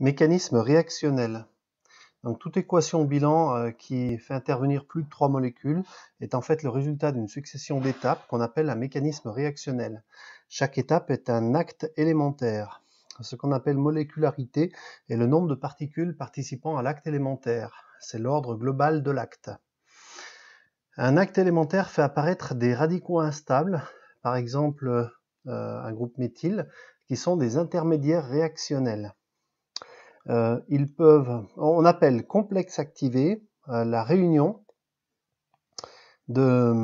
Mécanisme réactionnel. Donc, toute équation bilan euh, qui fait intervenir plus de trois molécules est en fait le résultat d'une succession d'étapes qu'on appelle un mécanisme réactionnel. Chaque étape est un acte élémentaire. Ce qu'on appelle molécularité est le nombre de particules participant à l'acte élémentaire. C'est l'ordre global de l'acte. Un acte élémentaire fait apparaître des radicaux instables, par exemple euh, un groupe méthyle, qui sont des intermédiaires réactionnels. Euh, ils peuvent, on appelle complexe activé euh, la réunion euh,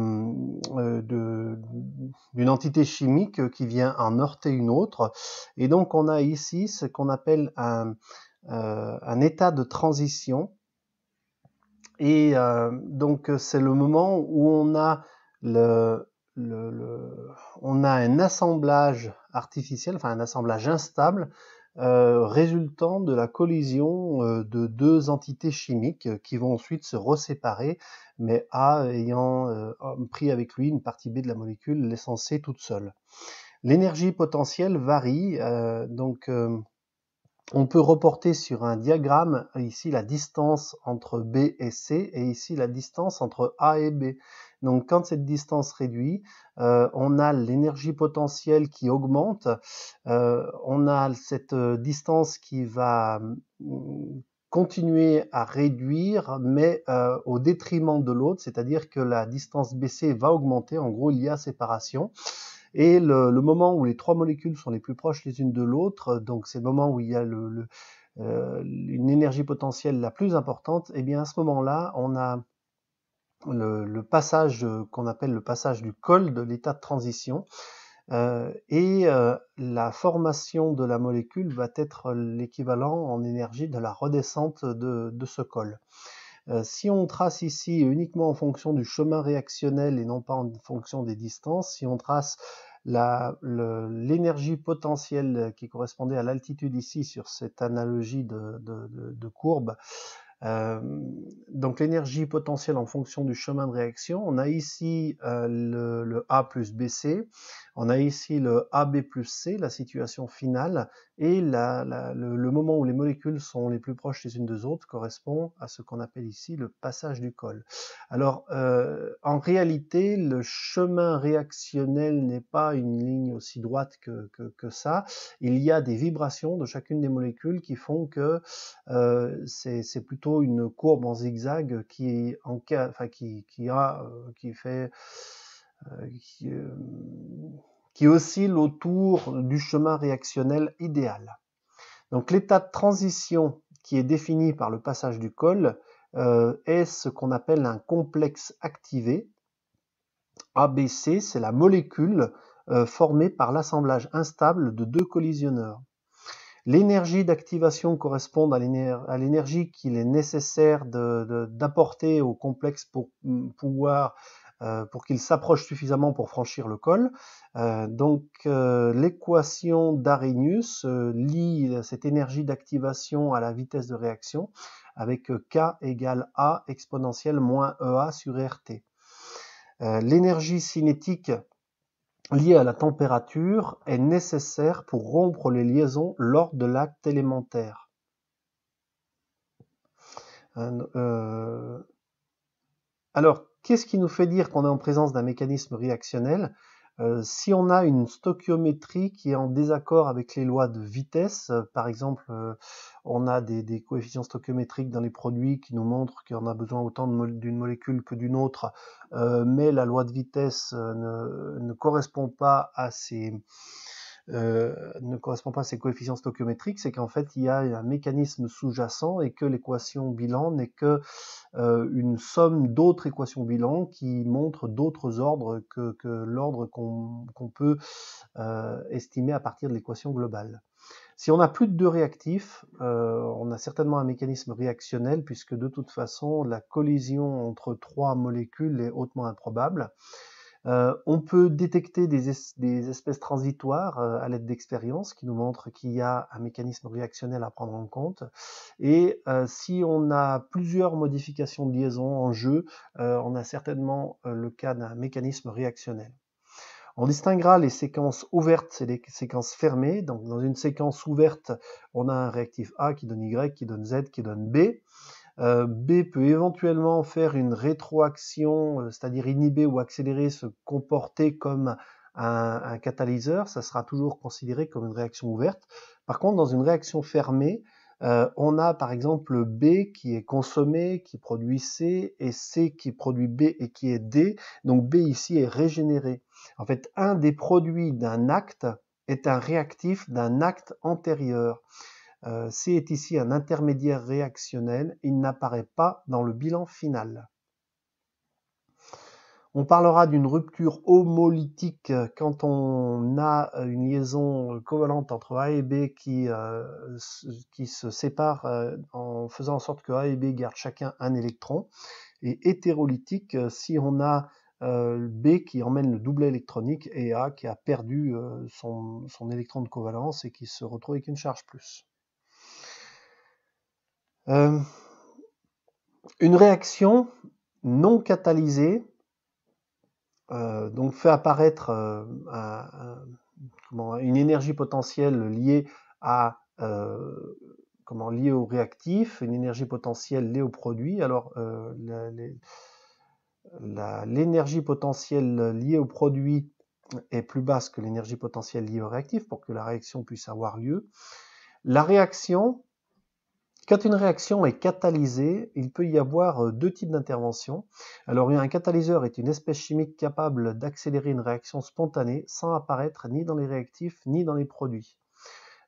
d'une de, entité chimique qui vient en heurter une autre. Et donc on a ici ce qu'on appelle un, état de transition. Et donc c'est le moment où on a le, le, on a un assemblage artificiel, enfin un assemblage instable euh, résultant de la collision euh, de deux entités chimiques qui vont ensuite se reséparer, mais A ayant euh, pris avec lui une partie B de la molécule, laissant C toute seule. L'énergie potentielle varie, donc on peut reporter sur un diagramme ici la distance entre B et C et ici la distance entre A et B. Donc quand cette distance réduit, euh, on a l'énergie potentielle qui augmente, euh, on a cette euh, distance qui va mm, continuer à réduire, mais au détriment de l'autre, c'est-à-dire que la distance baissée va augmenter, en gros il y a séparation. Et le, moment où les trois molécules sont les plus proches les unes de l'autre, donc c'est le moment où il y a une énergie potentielle la plus importante, et eh bien à ce moment-là, on a le, passage euh, qu'on appelle le passage du col de l'état de transition. Euh, et euh, la formation de la molécule va être l'équivalent en énergie de la redescente de, ce col. si on trace ici uniquement en fonction du chemin réactionnel et non pas en fonction des distances, si on trace l'énergie potentielle qui correspondait à l'altitude ici sur cette analogie de courbe, euh, donc l'énergie potentielle en fonction du chemin de réaction, on a ici euh, le, le, A plus BC, on a ici le AB plus C, la situation finale, et le, moment où les molécules sont les plus proches les unes des autres correspond à ce qu'on appelle ici le passage du col. Alors, euh, en réalité, le chemin réactionnel n'est pas une ligne aussi droite que, ça. Il y a des vibrations de chacune des molécules qui font que euh, c'est plutôt une courbe en zigzag qui, enfin, qui, qui, euh, qui fait... Euh, qui, oscille autour du chemin réactionnel idéal. Donc l'état de transition qui est défini par le passage du col euh, est ce qu'on appelle un complexe activé. ABC, c'est la molécule euh, formée par l'assemblage instable de deux collisionneurs. L'énergie d'activation correspond à l'énergie qu'il est nécessaire d'apporter au complexe pour pouvoir euh, pour qu'il s'approche suffisamment pour franchir le col. Euh, donc euh, l'équation d'Arrhenius lie cette énergie d'activation à la vitesse de réaction avec K égale A exponentielle moins EA sur RT. L'énergie cinétique liée à la température est nécessaire pour rompre les liaisons lors de l'acte élémentaire. alors, Qu'est-ce qui nous fait dire qu'on est en présence d'un mécanisme réactionnel euh, si on a une stoichiométrie qui est en désaccord avec les lois de vitesse, euh, par exemple, euh, on a des, coefficients stoichiométriques dans les produits qui nous montrent qu'on a besoin autant d'une molécule que d'une autre, mais la loi de vitesse ne correspond pas à ces, euh, ne correspond pas à ces coefficients stoichiométriques, c'est qu'en fait il y a un mécanisme sous-jacent et que l'équation bilan n'est que euh, une somme d'autres équations bilan qui montrent d'autres ordres que, l'ordre qu'on peut euh, estimer à partir de l'équation globale. Si on a plus de deux réactifs, on a certainement un mécanisme réactionnel puisque de toute façon la collision entre trois molécules est hautement improbable. Euh, on peut détecter des, espèces transitoires euh, à l'aide d'expériences qui nous montrent qu'il y a un mécanisme réactionnel à prendre en compte. Et euh, si on a plusieurs modifications de liaison en jeu, on a certainement le cas d'un mécanisme réactionnel. On distinguera les séquences ouvertes et les séquences fermées. Donc, dans une séquence ouverte, on a un réactif A qui donne Y, qui donne Z, qui donne B. Euh, B peut éventuellement faire une rétroaction, euh, c'est-à-dire inhiber ou accélérer, se comporter comme un, catalyseur, ça sera toujours considéré comme une réaction ouverte. Par contre, dans une réaction fermée, euh, on a par exemple B qui est consommé, qui produit C, et C qui produit B et qui est D. Donc B ici est régénéré. En fait, un des produits d'un acte est un réactif d'un acte antérieur. Euh, C est ici un intermédiaire réactionnel, il n'apparaît pas dans le bilan final. On parlera d'une rupture homolytique quand on a une liaison covalente entre A et B qui, euh, se sépare euh, en faisant en sorte que A et B gardent chacun un électron. Et hétérolytique si on a B qui emmène le doublet électronique et A qui a perdu son électron de covalence et qui se retrouve avec une charge plus. Euh, une réaction non catalysée euh, donc fait apparaître euh, une énergie potentielle liée à comment au réactif, une énergie potentielle liée au produit. Alors l'énergie potentielle liée au produit est plus basse que l'énergie potentielle liée au réactif pour que la réaction puisse avoir lieu. La réaction quand une réaction est catalysée, il peut y avoir euh, deux types d'interventions. Alors un catalyseur est une espèce chimique capable d'accélérer une réaction spontanée sans apparaître ni dans les réactifs ni dans les produits.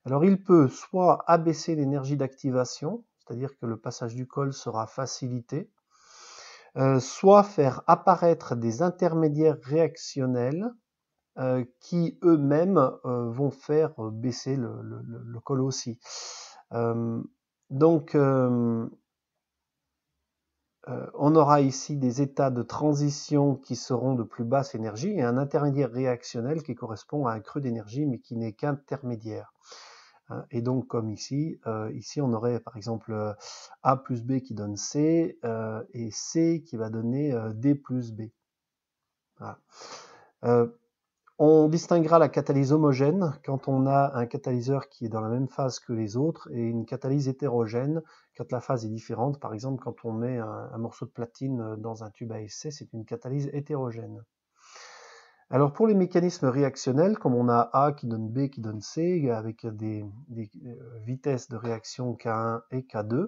Alors il peut soit abaisser l'énergie d'activation, c'est-à-dire que le passage du col sera facilité, euh, soit faire apparaître des intermédiaires réactionnels euh, qui eux-mêmes vont faire baisser le, col aussi. Donc, euh, euh, on aura ici des états de transition qui seront de plus basse énergie et un intermédiaire réactionnel qui correspond à un creux d'énergie mais qui n'est qu'intermédiaire. Hein, et donc, comme ici, euh, ici on aurait par exemple A plus B qui donne C et C qui va donner D plus B. Voilà. On distinguera la catalyse homogène quand on a un catalyseur qui est dans la même phase que les autres et une catalyse hétérogène quand la phase est différente. Par exemple, quand on met un, morceau de platine euh, dans un tube à essai, c'est une catalyse hétérogène. Alors pour les mécanismes réactionnels, comme on a A qui donne B qui donne C, avec des, euh, vitesses de réaction K1 et K2,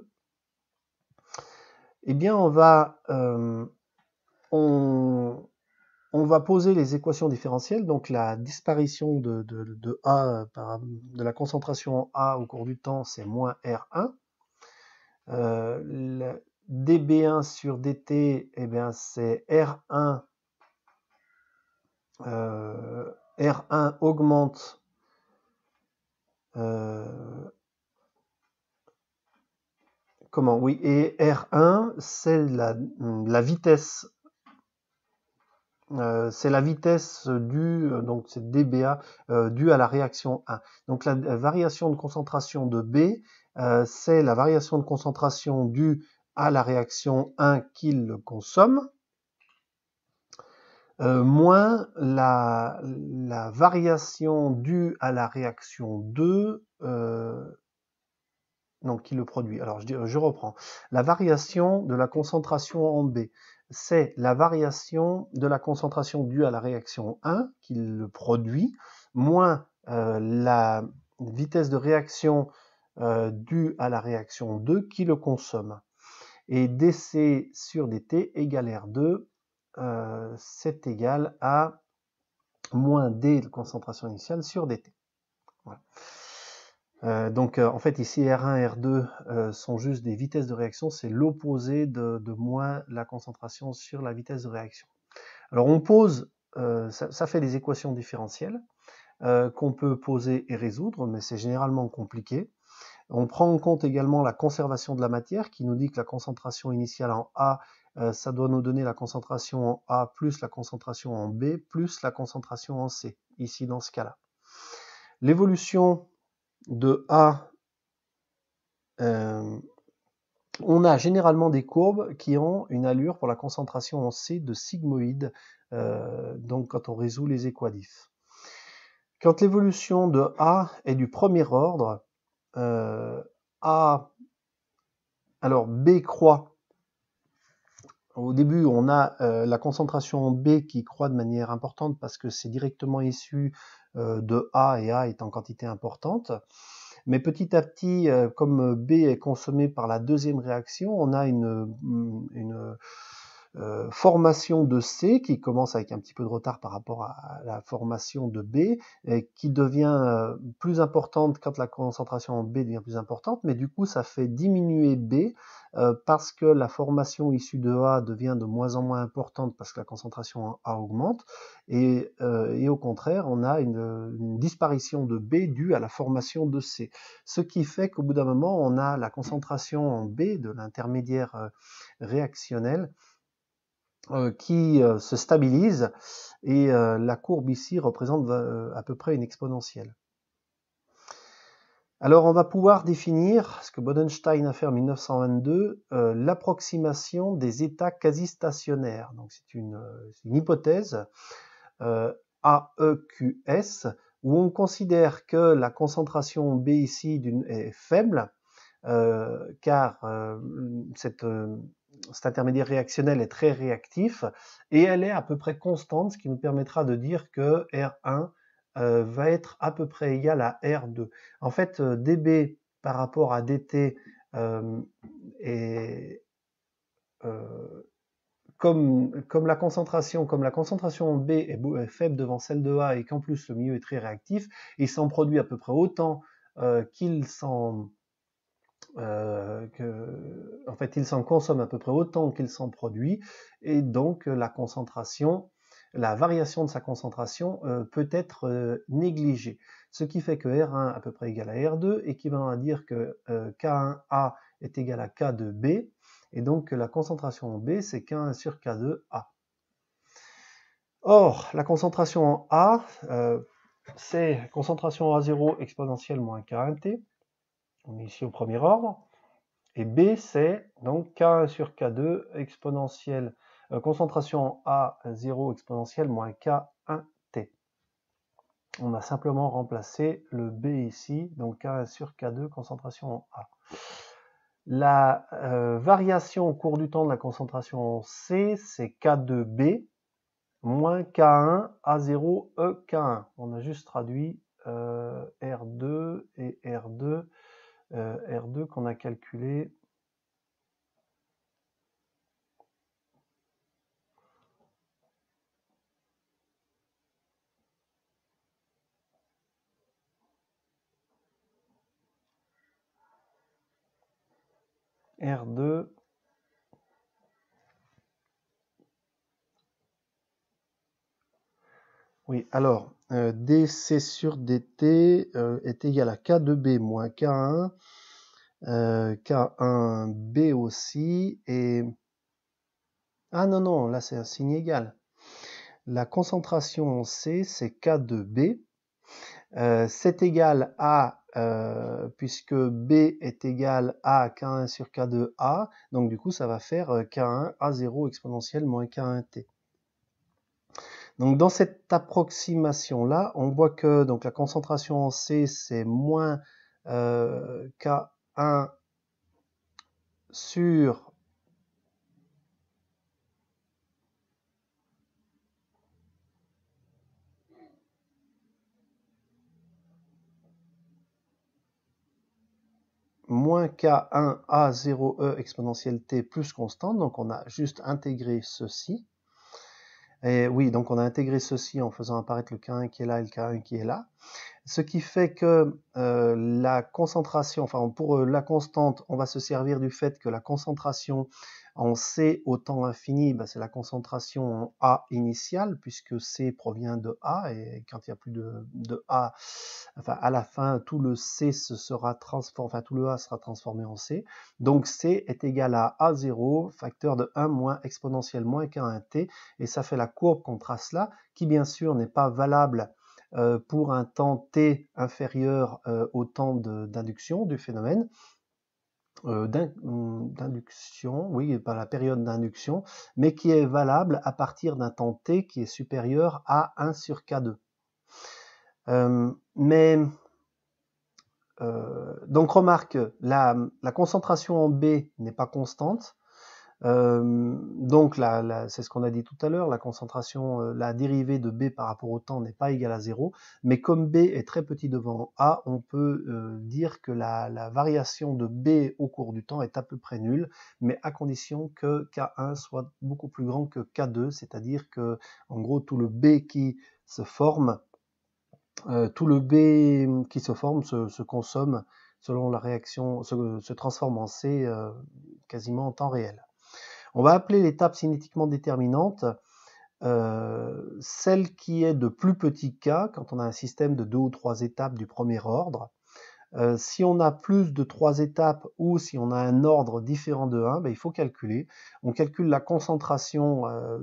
eh bien on va... Euh, on, on va poser les équations différentielles, donc la disparition de, A, euh, de la concentration en A au cours du temps, c'est moins R1. Euh, dB1 sur dt, eh bien c'est R1, euh, R1 augmente comment oui et R1 c'est la vitesse euh, c'est la vitesse euh, due, euh, donc c'est dBA, due à la réaction 1 Donc la variation de concentration de B, c'est la variation de concentration due à la réaction 1 qu'il consomme, moins la, variation due à la réaction 2 donc qui le produit. Alors euh, je, reprends. La variation de la concentration en B, c'est la variation de la concentration due à la réaction 1 qui le produit, moins euh, la vitesse de réaction euh, due à la réaction 2 qui le consomme. Et dc sur dt égale R2, c'est égal à moins d, concentration initiale, sur dt. Voilà. Euh, donc euh, en fait ici R1 et R2 euh, sont juste des vitesses de réaction, c'est l'opposé de, moins la concentration sur la vitesse de réaction. Alors on pose, ça, ça, fait des équations différentielles qu'on peut poser et résoudre, mais c'est généralement compliqué. On prend en compte également la conservation de la matière qui nous dit que la concentration initiale en A, ça doit nous donner la concentration en A plus la concentration en B plus la concentration en C, ici dans ce cas-là. L'évolution de A, euh, on a généralement des courbes qui ont une allure pour la concentration en C de sigmoïde, euh, donc quand on résout les équadifs. Quand l'évolution de A est du premier ordre, euh, A, alors B croît. Au début, on a la concentration en B qui croît de manière importante parce que c'est directement issu euh, de A et A est en quantité importante. Mais petit à petit, euh, comme B est consommé par la deuxième réaction, on a une, mm, une euh, formation de C qui commence avec un petit peu de retard par rapport à, la formation de B, et qui devient euh, plus importante quand la concentration en B devient plus importante, mais du coup ça fait diminuer B euh, parce que la formation issue de A devient de moins en moins importante parce que la concentration en A augmente, et, au contraire on a une disparition de B due à la formation de C. Ce qui fait qu'au bout d'un moment on a la concentration en B de l'intermédiaire réactionnel euh, qui euh, se stabilise et euh, la courbe ici représente à peu près une exponentielle. Alors on va pouvoir définir, ce que Bodenstein a fait en 1922, l'approximation des états quasi stationnaires. Donc c'est une, hypothèse euh, AEQS où on considère que la concentration B ici est faible, euh, car cette cet intermédiaire réactionnel est très réactif et elle est à peu près constante, ce qui nous permettra de dire que R1 euh, va être à peu près égal à R2. En fait, euh, DB par rapport à DT euh, est, comme, la concentration, comme la concentration en B est, est faible devant celle de A et qu'en plus le milieu est très réactif, il s'en produit à peu près autant qu'il s'en euh, en fait, il s'en consomme à peu près autant qu'il s'en produit, et donc euh, la concentration, la variation de sa concentration euh, peut être négligée. Ce qui fait que R1 est à peu près égal à R2, équivalent à dire que K1A est égal à K 2 B, et donc la concentration en B, c'est K1 sur K2 A. Or, la concentration en A, c'est concentration en A0 exponentielle moins K1T, on est ici au premier ordre, et B c'est donc K1 sur K2 exponentielle, euh, concentration A0 exponentielle moins K1T. On a simplement remplacé le B ici, donc K1 sur K2 concentration A. La euh, variation au cours du temps de la concentration C, c'est K2B moins K1 A0 EK1. On a juste traduit euh, R2 et R2 euh, R2 qu'on a calculé. R2 Oui, alors, euh, Dc sur dt euh, est égal à K2B moins K1, euh, K1B aussi, et... Ah non, non, là c'est un signe égal. La concentration en C, c'est K2B. c'est égal à, puisque B est égal à K1 sur K2A, donc du coup ça va faire K1A0 exponentielle moins K1T. Donc dans cette approximation-là, on voit que la concentration en C, c'est moins euh, K1 sur moins K1 A0E exponentielle T plus constante, donc on a juste intégré ceci. Et oui, donc on a intégré ceci en faisant apparaître le K1 qui est là et le K1 qui est là. Ce qui fait que euh, la concentration, enfin pour euh, la constante, on va se servir du fait que la concentration en C au temps infini, bah, c'est la concentration A initiale, puisque C provient de A, et quand il n'y a plus de, A, à la fin, tout le C sera transformé, tout le A sera transformé en C. Donc C est égal à A0, facteur de 1 moins exponentiel moins qu'un T, et ça fait la courbe qu'on trace là, qui bien sûr n'est pas valable euh, pour un temps t inférieur euh, au temps d'induction du phénomène, euh, hum, d'induction, oui, par la période d'induction, mais qui est valable à partir d'un temps t qui est supérieur à 1 sur k2. Euh, mais, euh, donc remarque, la concentration en B n'est pas constante, euh, donc là, c'est ce qu'on a dit tout à l'heure, la concentration, euh, la dérivée de B par rapport au temps n'est pas égale à 0, mais comme B est très petit devant A, on peut euh, dire que la, variation de B au cours du temps est à peu près nulle, mais à condition que K1 soit beaucoup plus grand que K2, c'est-à-dire que en gros tout le B qui se forme, tout le B qui se forme se, consomme selon la réaction, se, transforme en C quasiment en temps réel. On va appeler l'étape cinétiquement déterminante euh, celle qui est de plus petit cas quand on a un système de deux ou trois étapes du premier ordre. Euh, si on a plus de trois étapes ou si on a un ordre différent de 1, ben, il faut calculer. On calcule la concentration, euh,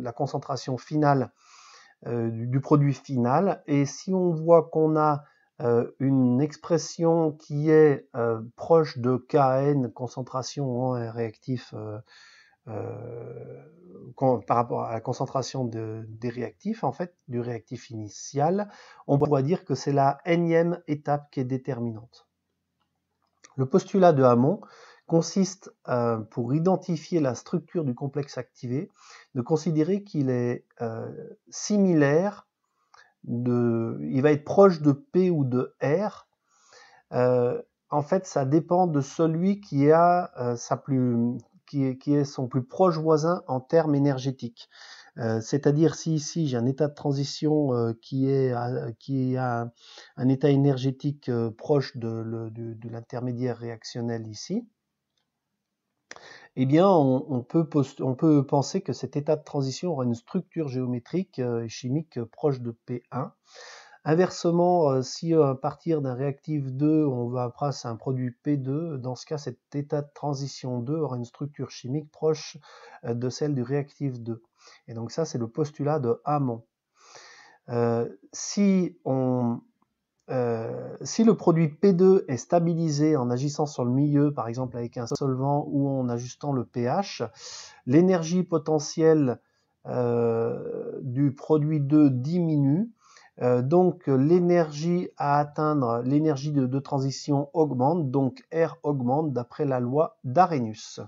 la concentration finale du, produit final. Et si on voit qu'on a euh, une expression qui est euh, proche de KN, concentration en réactif euh, par rapport à la concentration des réactifs, en fait, du réactif initial, on pourrait dire que c'est la énième étape qui est déterminante. Le postulat de Hamon consiste, pour identifier la structure du complexe activé, de considérer qu'il est similaire il va être proche de P ou de R. Euh, en fait, ça dépend de celui qui a euh, sa qui est, son plus proche voisin en termes énergétiques. Euh, c'est-à-dire si ici j'ai un état de transition qui est qui a un état énergétique proche de, de l'intermédiaire réactionnel ici, eh bien, on, peut penser que cet état de transition aura une structure géométrique euh, et chimique euh, proche de P1. Inversement, euh, si à partir d'un réactif 2, on va à un produit P2, dans ce cas, cet état de transition 2 aura une structure chimique proche de celle du réactif 2. Et donc ça, c'est le postulat de Hamon. si on euh, si le produit P2 est stabilisé en agissant sur le milieu, par exemple avec un solvant ou en ajustant le pH, l'énergie potentielle euh, du produit 2 diminue. Euh, donc l'énergie à atteindre, l'énergie de, transition augmente, donc R augmente d'après la loi d'Arenus.